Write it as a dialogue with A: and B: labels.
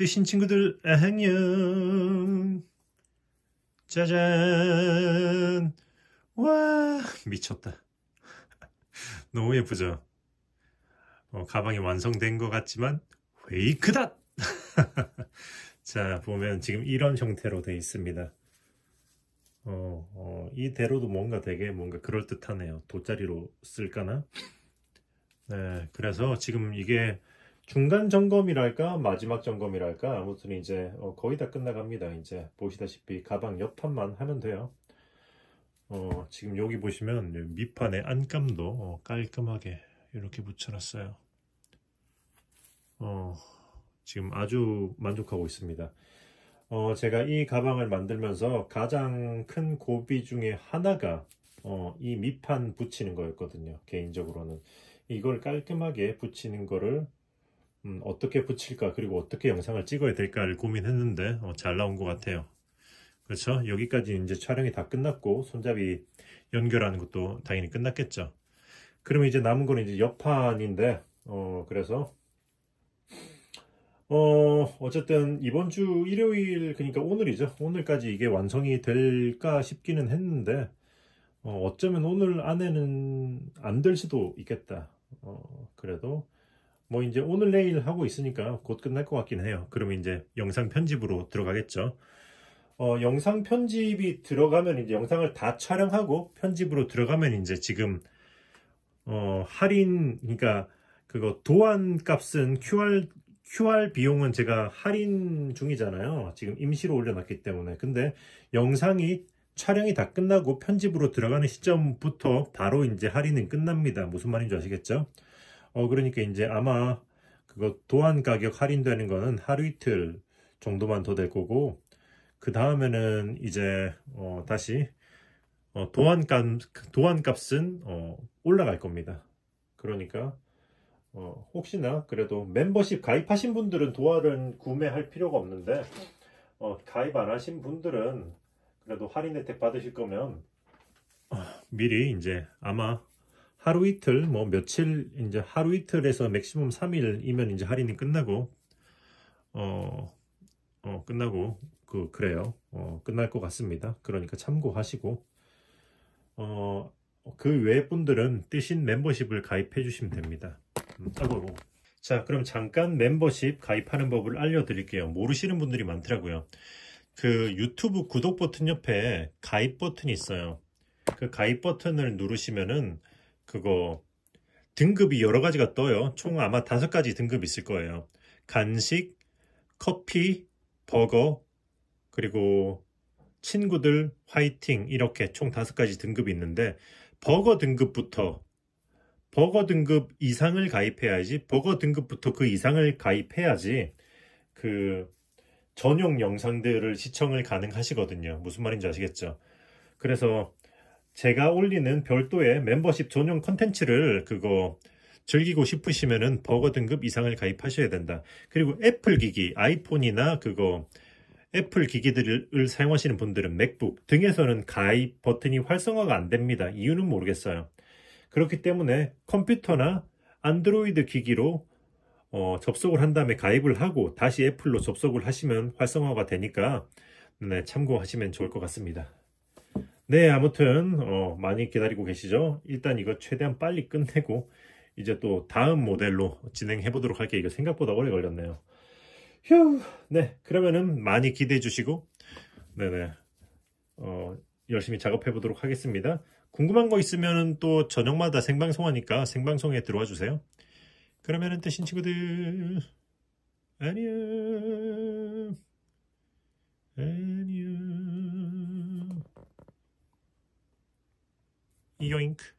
A: 뜨신 친구들 안녕 짜잔 와 미쳤다 너무 예쁘죠 어, 가방이 완성된 것 같지만 웨이크닷자 보면 지금 이런 형태로 되어 있습니다 어, 어, 이대로도 뭔가 되게 뭔가 그럴듯하네요 돗자리로 쓸까나 네 그래서 지금 이게 중간 점검이랄까 마지막 점검이랄까 아무튼 이제 어, 거의 다 끝나갑니다 이제 보시다시피 가방 옆판만 하면 돼요 어, 지금 여기 보시면 밑판에 안감도 어, 깔끔하게 이렇게 붙여놨어요 어, 지금 아주 만족하고 있습니다 어, 제가 이 가방을 만들면서 가장 큰 고비 중에 하나가 어, 이 밑판 붙이는 거였거든요 개인적으로는 이걸 깔끔하게 붙이는 거를 음, 어떻게 붙일까 그리고 어떻게 영상을 찍어야 될까를 고민했는데 어, 잘 나온 것 같아요 그렇죠 여기까지 이제 촬영이 다 끝났고 손잡이 연결하는 것도 당연히 끝났겠죠 그러면 이제 남은 거는 이제 옆판인데 어 그래서 어 어쨌든 이번 주 일요일 그러니까 오늘이죠 오늘까지 이게 완성이 될까 싶기는 했는데 어, 어쩌면 오늘 안에는 안 될 수도 있겠다 어 그래도 뭐 이제 오늘 내일 하고 있으니까 곧 끝날 것 같긴 해요. 그러면 이제 영상 편집으로 들어가겠죠. 어, 영상 편집이 들어가면 이제 영상을 다 촬영하고 편집으로 들어가면 이제 지금 어, 할인 그러니까 그거 도안 값은 QR QR 비용은 제가 할인 중이잖아요. 지금 임시로 올려놨기 때문에. 근데 영상이 촬영이 다 끝나고 편집으로 들어가는 시점부터 바로 이제 할인은 끝납니다. 무슨 말인지 아시겠죠? 어, 그러니까 이제 아마 그거 도안 가격 할인되는 거는 하루 이틀 정도만 더 될 거고, 그 다음에는 이제, 어, 다시, 어, 도안값, 도안값은, 어, 올라갈 겁니다. 그러니까, 어, 혹시나 그래도 멤버십 가입하신 분들은 도안은 구매할 필요가 없는데, 어, 가입 안 하신 분들은 그래도 할인 혜택 받으실 거면, 어, 미리 이제 아마 하루 이틀 뭐 며칠 이제 하루 이틀에서 맥시멈 3일이면 이제 할인이 끝나고 어, 어 끝나고 그 그래요 어, 끝날 것 같습니다 그러니까 참고하시고 어, 그외 분들은 뜨신 멤버십을 가입해 주시면 됩니다 음, 아자 뭐. 그럼 잠깐 멤버십 가입하는 법을 알려드릴게요 모르시는 분들이 많더라고요 그 유튜브 구독 버튼 옆에 가입 버튼이 있어요 그 가입 버튼을 누르시면은 그거 등급이 여러 가지가 떠요. 총 아마 다섯 가지 등급 이 있을 거예요. 간식, 커피, 버거, 그리고 친구들, 화이팅 이렇게 총 다섯 가지 등급이 있는데 버거 등급부터 버거 등급 이상을 가입해야지 버거 등급부터 그 이상을 가입해야지 그 전용 영상들을 시청을 가능하시거든요. 무슨 말인지 아시겠죠? 그래서 제가 올리는 별도의 멤버십 전용 컨텐츠를 그거 즐기고 싶으시면은 버거 등급 이상을 가입하셔야 된다. 그리고 애플 기기, 아이폰이나 그거 애플 기기들을 사용하시는 분들은 맥북 등에서는 가입 버튼이 활성화가 안 됩니다. 이유는 모르겠어요. 그렇기 때문에 컴퓨터나 안드로이드 기기로 어, 접속을 한 다음에 가입을 하고 다시 애플로 접속을 하시면 활성화가 되니까 네, 참고하시면 좋을 것 같습니다. 네, 아무튼 어, 많이 기다리고 계시죠? 일단 이거 최대한 빨리 끝내고 이제 또 다음 모델로 진행해 보도록 할게요. 이거 생각보다 오래 걸렸네요. 휴, 네, 그러면은 많이 기대해 주시고, 네네, 네, 어, 열심히 작업해 보도록 하겠습니다. 궁금한 거 있으면 또 저녁마다 생방송하니까 생방송에 들어와 주세요. 그러면은 뜨신 친구들, 안녕. Doink.